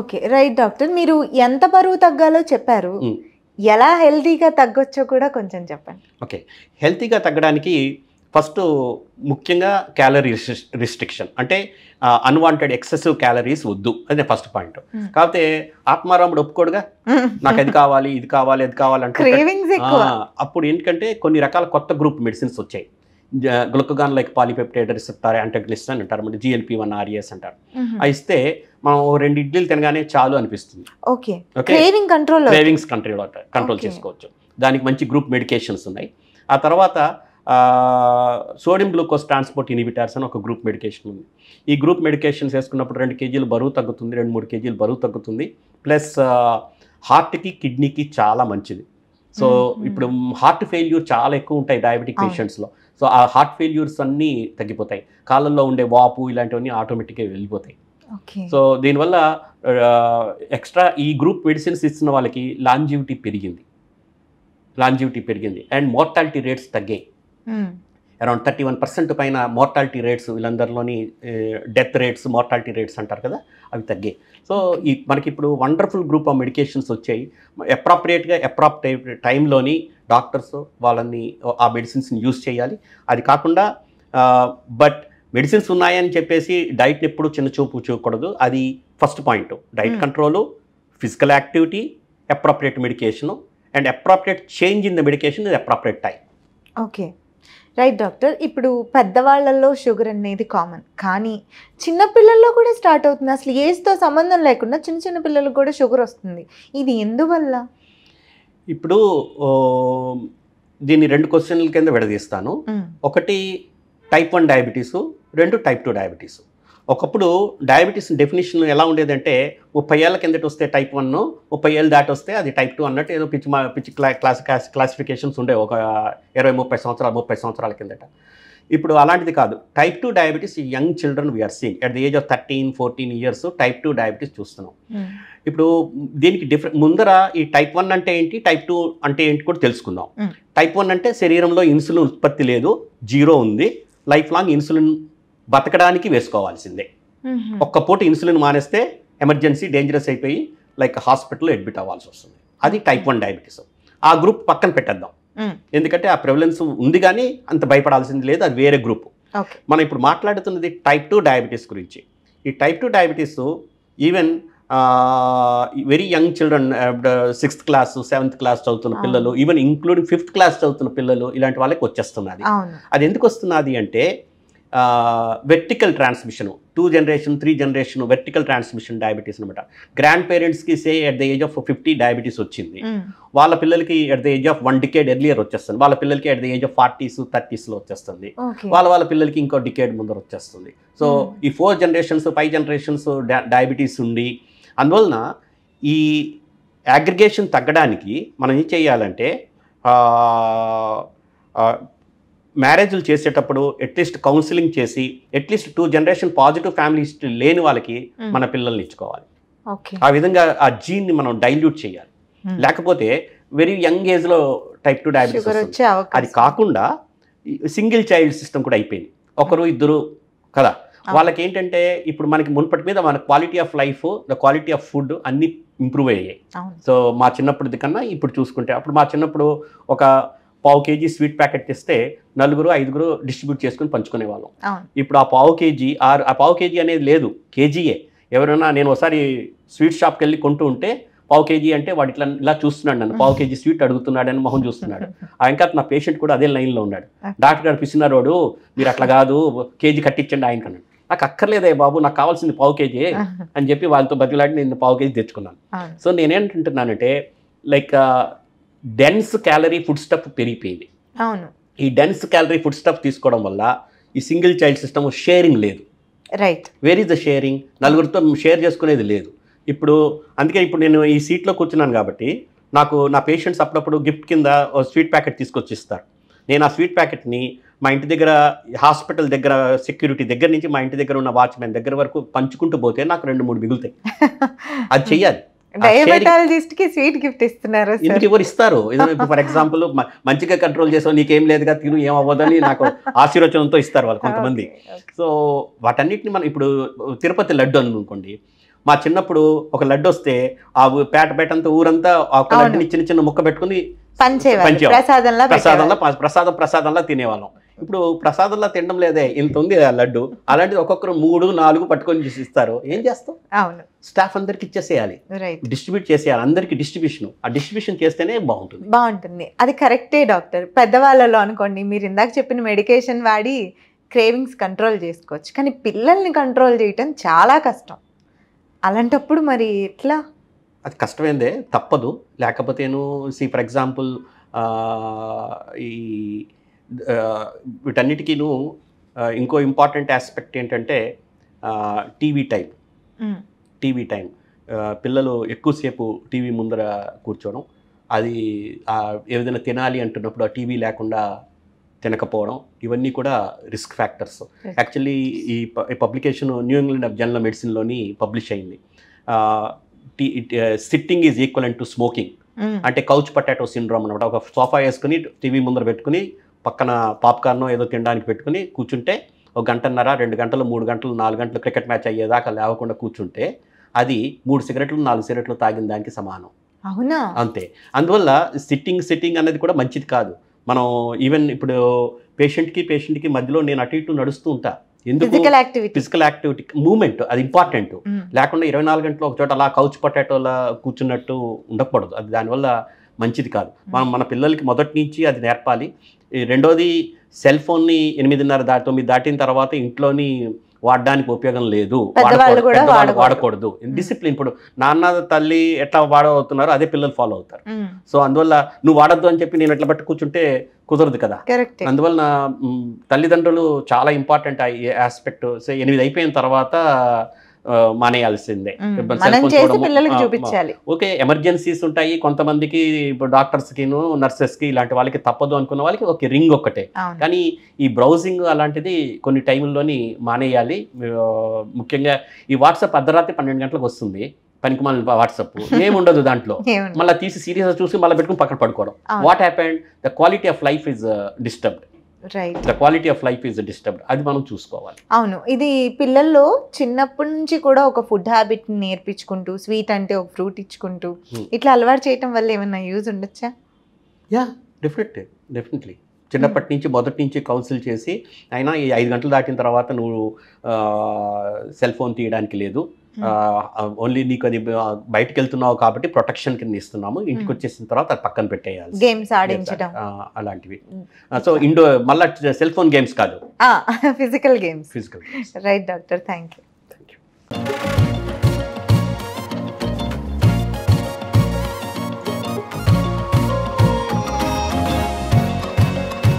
Okay right doctor మీరు ఎంత బరువు తగ్గాలో చెప్పారు ఎలా హెల్తీగా తగ్గొచ్చో కూడా కొంచెం చెప్పండి ఓకే హెల్తీగా తగ్గడానికి ఫస్ట్ ముఖ్యంగా క్యాలరీ రిస్ట్రిక్షన్ అంటే అన్వాంటెడ్ ఎక్సెసివ్ క్యాలరీస్ వద్దు అదే ఫస్ట్ పాయింట్ కాకపోతే ఆత్మారాముడు ఒప్పుకోడుగా నాకు అది కావాలి ఇది కావాలి అది కావాలంటే అప్పుడు ఏంటంటే కొన్ని రకాల కొత్త గ్రూప్ మెడిసిన్స్ వచ్చాయి గ్లుకగాన్ లైక్ పాలిపెప్టేటర్ రిసెప్టార్ యాంటగ్లిస్ట్ అని అంటారు మన జిఎల్పి వన్ ఆర్ఎస్ అంటారు అయితే ఇస్తే మనం రెండు ఇడ్లీలు తినగానే చాలు అనిపిస్తుంది ఓకే కంట్రోల్ కంట్రోల్ చేసుకోవచ్చు దానికి మంచి గ్రూప్ మెడికేషన్స్ ఉన్నాయి ఆ తర్వాత సోడియం గ్లూకోజ్ ట్రాన్స్పోర్ట్ ఇనిబిటార్స్ అని ఒక గ్రూప్ మెడికేషన్ ఉంది ఈ గ్రూప్ మెడికేషన్స్ వేసుకున్నప్పుడు రెండు కేజీలు బరువు తగ్గుతుంది రెండు మూడు కేజీలు బరువు తగ్గుతుంది ప్లస్ హార్ట్కి కిడ్నీకి చాలా మంచిది సో ఇప్పుడు హార్ట్ ఫెయిల్యూర్ చాలా ఎక్కువ ఉంటాయి డయాబెటిక్ పేషెంట్స్లో సో ఆ హార్ట్ ఫెయిల్యూర్స్ అన్నీ తగ్గిపోతాయి కాళ్ళల్లో ఉండే వాపు ఇలాంటివన్నీ ఆటోమేటిక్గా వెళ్ళిపోతాయి సో దీనివల్ల ఎక్స్ట్రా ఈ గ్రూప్ మెడిసిన్స్ ఇస్తున్న వాళ్ళకి లాంజివిటీ పెరిగింది లాంజివిటీ పెరిగింది అండ్ మోర్టాలిటీ రేట్స్ తగ్గాయి hmm. Around thirty one percent పైన మార్టాలిటీ రేట్స్ వీళ్ళందరిలోని డెత్ రేట్స్ మార్టాలిటీ రేట్స్ అంటారు కదా అవి తగ్గాయి సో ఈ మనకి ఇప్పుడు వండర్ఫుల్ గ్రూప్ ఆఫ్ మెడికేషన్స్ వచ్చాయి అప్రాప్రియేట్గా అప్రాప్రియేట్ టైంలోని డాక్టర్స్ వాళ్ళని ఆ మెడిసిన్స్ని యూజ్ చేయాలి అది కాకుండా బట్ మెడిసిన్స్ ఉన్నాయని చెప్పేసి డైట్ని ఎప్పుడు చిన్న చూపు చూడకూడదు అది first point diet control physical activity appropriate medication and appropriate change in the medication ఇది appropriate time okay right doctor ఇప్పుడు పెద్దవాళ్ళల్లో షుగర్ అనేది కామన్ కానీ చిన్నపిల్లల్లో కూడా స్టార్ట్ అవుతుంది అసలు ఏజ్తో సంబంధం లేకుండా చిన్న చిన్న పిల్లలకు కూడా షుగర్ వస్తుంది ఇది ఎందువల్ల ఇప్పుడు దీన్ని రెండు క్వశ్చన్ల కింద విడదీస్తాను ఒకటి టైప్ వన్ డయాబెటీసు రెండు టైప్ టూ డయాబెటీసు ఒకప్పుడు డయాబెటీస్ డెఫినేషన్ ఎలా ఉండేదంటే ముప్పై ఏళ్ళ కిందట వస్తే టైప్ వన్ ముప్పై ఏళ్ళు దాటి వస్తే అది టైప్ టూ అన్నట్టు ఏదో పిచ్చి పిచ్చి క్లాస్ క్లాసిఫికేషన్స్ ఉండే ఒక ఇరవై ముప్పై సంవత్సరాలు ముప్పై సంవత్సరాల కిందట ఇప్పుడు అలాంటిది కాదు type two diabetes young children we are seen at the age of thirteen fourteen years type two diabetes చూస్తున్నాం hmm. ఇప్పుడు దీనికి డిఫరెంట్ ముందర ఈ టైప్ వన్ అంటే ఏంటి టైప్ టూ అంటే ఏంటి కూడా తెలుసుకుందాం టైప్ hmm. వన్ అంటే శరీరంలో ఇన్సులిన్ ఉత్పత్తి లేదు జీరో ఉంది లైఫ్ లాంగ్ ఇన్సులిన్ బతకడానికి వేసుకోవాల్సిందే ఒక్క పూట ఇన్సులిన్ మానేస్తే ఎమర్జెన్సీ డేంజరస్ అయిపోయి లైక్ హాస్పిటల్లో అడ్మిట్ అవ్వాల్సి వస్తుంది అది టైప్ వన్ డయాబెటీస్ ఆ గ్రూప్ పక్కన పెట్టేద్దాం ఎందుకంటే ఆ ప్రెవలెన్స్ ఉంది కానీ అంత భయపడాల్సింది లేదు అది వేరే గ్రూప్ మనం ఇప్పుడు మాట్లాడుతున్నది టైప్ టూ డయాబెటీస్ గురించి ఈ type two diabetes even very young children sixth class seventh class చదువుతున్న పిల్లలు ఈవెన్ ఇంక్లూడింగ్ ఫిఫ్త్ క్లాస్ చదువుతున్న పిల్లలు ఇలాంటి వాళ్ళకి వచ్చేస్తున్నది అది ఎందుకు వస్తున్నది అంటే vertical transmission two generation three generation vertical transmission diabetes అనమాట గ్రాండ్ పేరెంట్స్కి say at the age of fifty diabetes వచ్చింది వాళ్ళ పిల్లలకి at the age of one decade earlier వచ్చేస్తుంది వాళ్ళ పిల్లలకి at the age of forties థర్టీస్లో వచ్చేస్తుంది వాళ్ళ వాళ్ళ పిల్లలకి ఇంకో డికేడ్ ముందర వచ్చేస్తుంది సో ఈ four generations five generations diabetes ఉండి అందువలన ఈ అగ్రిగేషన్ తగ్గడానికి మనం ఏం చేయాలంటే మ్యారేజ్లు చేసేటప్పుడు అట్లీస్ట్ కౌన్సిలింగ్ చేసి at least two generation positive families లేని వాళ్ళకి మన పిల్లల్ని ఇచ్చుకోవాలి ఆ విధంగా ఆ జీన్ని మనం డైల్యూట్ చేయాలి లేకపోతే వెరీ యంగ్ ఏజ్లో టైప్ టూ డయాబెటీస్ అది కాకుండా సింగిల్ చైల్డ్ సిస్టమ్ కూడా అయిపోయింది ఒకరు ఇద్దరు కదా వాళ్ళకి ఏంటంటే ఇప్పుడు మనకి మునుపటి మీద మన quality of life the quality of food అన్ని ఇంప్రూవ్ అయ్యాయి సో మా చిన్నప్పుడు కన్నా ఇప్పుడు చూసుకుంటే అప్పుడు మా చిన్నప్పుడు ఒక పావు కేజీ స్వీట్ ప్యాకెట్ తెస్తే నలుగురు ఐదుగురు డిస్ట్రిబ్యూట్ చేసుకుని పంచుకునే వాళ్ళం ఇప్పుడు ఆ పావు కేజీ ఆర్ ఆ పావు కేజీ అనేది లేదు కేజీయే ఎవరైనా నేను ఒకసారి స్వీట్ షాప్కి వెళ్ళి కొంటూ ఉంటే పావు కేజీ అంటే వాడు ఇట్లా ఇలా చూస్తున్నాడు నన్ను పావు కేజీ స్వీట్ అడుగుతున్నాడని మొహం చూస్తున్నాడు ఆ ఇంకా నా పేషెంట్ కూడా అదే లైన్లో ఉన్నాడు డాక్టర్ గారు పిసినారోడు మీరు అట్లా కాదు కేజీ కట్టించండి ఆయనకన్నాడు నాకు అక్కర్లేదే బాబు నాకు కావాల్సింది పావు కేజీ అని చెప్పి వాళ్ళతో బతిలాడి నేను పావు కేజీ తెచ్చుకున్నాను సో నేనేంటుంటున్నానంటే like dense calorie food stuff పెరిగిపోయింది అవును ఈ డెన్స్ క్యాలరీ ఫుడ్ స్టఫ్ తీసుకోవడం వల్ల ఈ సింగిల్ చైల్డ్ సిస్టమ్ షేరింగ్ లేదు right where is the sharing నలుగురితో షేర్ చేసుకునేది లేదు ఇప్పుడు అందుకే ఇప్పుడు నేను ఈ సీట్లో కూర్చున్నాను కాబట్టి నాకు నా పేషెంట్స్ అప్పుడప్పుడు గిఫ్ట్ కింద స్వీట్ ప్యాకెట్ తీసుకొచ్చి ఇస్తారు నేను ఆ స్వీట్ ప్యాకెట్ని మా ఇంటి దగ్గర హాస్పిటల్ దగ్గర సెక్యూరిటీ దగ్గర నుంచి మా ఇంటి దగ్గర ఉన్న వాచ్మెన్ దగ్గర వరకు పంచుకుంటూ పోతే నాకు రెండు మూడు మిగులుతాయి అది చెయ్యాలి డయాబెటాలజిస్ట్ కి స్వీట్ గిఫ్ట్ ఇస్తున్నారు ఇంటికి ఎవరు ఇస్తారు ఫర్ ఎగ్జాంపుల్ మంచిగా కంట్రోల్ చేసావు నీకేం లేదుగా తిను ఏం అవ్వదని నాకు ఆశీర్వచనంతో ఇస్తారు వాళ్ళు కొంతమంది సో వాటన్నిటిని మనం ఇప్పుడు తిరుపతి లడ్డు అనుకోండి మా చిన్నప్పుడు ఒక లడ్డు వస్తే ఆ పేట పేటంతా ఊరంతా ఒక లడ్డుని చిన్న చిన్న ముక్క పెట్టుకుని ప్రసాదంలో ప్రసాదంలా ప్రసాదంలా ప్రసాదం ప్రసాదంలా తినేవాళ్ళం ఇప్పుడు ప్రసాదంలా తినడం లేదే ఇంత ఉంది లడ్డు అలాంటిది ఒక్కొక్కరు మూడు నాలుగు పట్టుకొని చూసిస్తారు ఏం చేస్తాం అవును స్టాఫ్ అందరికి ఇచ్చేసేయాలి డిస్ట్రిబ్యూట్ చేసేయాలి అందరికి డిస్ట్రిబ్యూషన్ ఆ డిస్ట్రిబ్యూషన్ చేస్తేనే బాగుంటుంది బాగుంటుంది అది కరెక్టే డాక్టర్ పెద్దవాళ్ళలో అనుకోండి మీరు ఇందాక చెప్పిన మెడికేషన్ వాడి క్రేవింగ్స్ కంట్రోల్ చేసుకోవచ్చు కానీ పిల్లల్ని కంట్రోల్ చేయటం చాలా కష్టం అలాంటప్పుడు మరి ఎట్లా అది కష్టమైందే తప్పదు లేకపోతేను సి ఫర్ ఎగ్జాంపుల్ ఈ వీటన్నిటికీను ఇంకో ఇంపార్టెంట్ ఆస్పెక్ట్ ఏంటంటే టీవీ టైం టీవీ టైం పిల్లలు ఎక్కువసేపు టీవీ ముందర కూర్చోవడం అది ఏదైనా తినాలి అంటున్నప్పుడు ఆ టీవీ లేకుండా తినకపోవడం ఇవన్నీ కూడా రిస్క్ ఫ్యాక్టర్స్ యాక్చువల్లీ ఈ publication New England of journal మెడిసిన్లోని పబ్లిష్ అయింది sitting is equal to smoking అంటే కౌచ్ పొటాటో సిండ్రోమ్ అనమాట ఒక సోఫా వేసుకుని టీవీ ముందర పెట్టుకుని పక్కన పాప్కార్న్ ఏదో తినడానికి పెట్టుకుని కూర్చుంటే ఒక గంటన్నర రెండు గంటలు మూడు గంటలు నాలుగు గంటలు క్రికెట్ మ్యాచ్ అయ్యేదాకా లేవకుండా కూర్చుంటే అది మూడు సిగరెట్లు నాలుగు సిగరెట్లు తాగిన దానికి సమానం అవునా అంతే అందువల్ల సిట్టింగ్ సిట్టింగ్ అనేది కూడా మంచిది కాదు మనం ఈవెన్ ఇప్పుడు పేషెంట్కి పేషెంట్కి మధ్యలో నేను అటు ఇటు నడుస్తూ ఉంటా ఎందుకు ఫిజికల్ యాక్టివిటీ మూమెంట్ అది ఇంపార్టెంట్ లేకుండా ఇరవై నాలుగు గంటలు ఒక చోట అలా కౌచ్ పొటాటోలా కూర్చున్నట్టు ఉండకూడదు అది దానివల్ల మంచిది కాదు మనం మన పిల్లలకి మొదటి నుంచి అది నేర్పాలి రెండోది సెల్ ఫోన్ని ఎనిమిదిన్నర దాటి తొమ్మిది దాటిన తర్వాత ఇంట్లోని వాడడానికి ఉపయోగం లేదు వాడకూడదు డిసిప్లిన్ ఇప్పుడు నాన్న తల్లి ఎట్లా వాడవుతున్నారో అదే పిల్లలు ఫాలో అవుతారు సో అందువల్ల నువ్వు వాడద్దు అని చెప్పి నేను ఎట్లా బట్టి కూర్చుంటే కుదరదు కదా అందువల్ల తల్లిదండ్రులు చాలా ఇంపార్టెంట్ ఆస్పెక్ట్ ఎనిమిది అయిపోయిన తర్వాత మానేయాల్సిందే ఓకే ఎమర్జెన్సీస్ ఉంటాయి కొంతమందికి డాక్టర్స్ కి నర్సెస్ కి ఇలాంటి వాళ్ళకి తప్పదు అనుకున్న వాళ్ళకి ఒక రింగ్ ఒక్కటే కానీ ఈ బ్రౌజింగ్ అలాంటిది కొన్ని టైంలోని మానేయాలి ముఖ్యంగా ఈ వాట్సాప్ అర్ధరాత్రి పన్నెండు గంటలకు వస్తుంది పనికి మన వాట్సాప్ ఏముండదు దాంట్లో మళ్ళీ తీసి సీరియస్ చూసి మళ్ళీ పెట్టుకుని పక్కన పడుకోవడం what happened the quality of life is disturbed quality of life is disturbed అది మనం చూసుకోవాలి అవును ఇది పిల్లల్లో చిన్నప్పటి నుంచి కూడా ఒక ఫుడ్ హ్యాబిట్ నేర్పించుకుంటూ స్వీట్ అంటే ఒక ఫ్రూట్ ఇచ్చుకుంటూ hmm. ఇట్లా అలవాటు చేయటం వల్ల ఏమైనా యూజ్ ఉండొచ్చా యా డెఫినెట్ డెఫినెట్లీ చిన్నప్పటి hmm. నుంచి మొదటి నుంచి కౌన్సిల్ చేసి అయినా ఈ ఐదు గంటలు దాటిన తర్వాత నువ్వు సెల్ ఫోన్ తీయడానికి లేదు ఓన్లీ నీకు అది బయటకు వెళ్తున్నావు కాబట్టి ప్రొటెక్షన్ కింద ఇస్తున్నాము ఇంటికి వచ్చేసిన తర్వాత అది పక్కన పెట్టేయాలి గేమ్స్ ఆడించడం అలాంటివి సో ఇండో మళ్ళీ సెల్ ఫోన్ గేమ్స్ కాదు physical games physical right doctor thank you